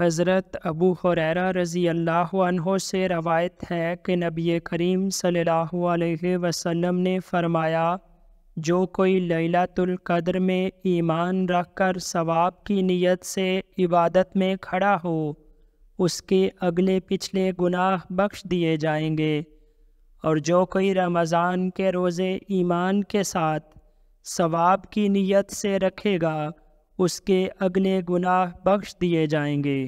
हज़रत अबू हुररा रज़ी अल्लाह से रवायत है कि नबी करीम सल्लल्लाहु अलैहि वसल्लम ने फ़रमाया जो कोई लैलातुल कद्र में ईमान रखकर सवाब की नीयत से इबादत में खड़ा हो उसके अगले पिछले गुनाह बख्श दिए जाएंगे और जो कोई रमज़ान के रोज़े ईमान के साथ सवाब की नीयत से रखेगा उसके अगले गुनाह बख्श दिए जाएंगे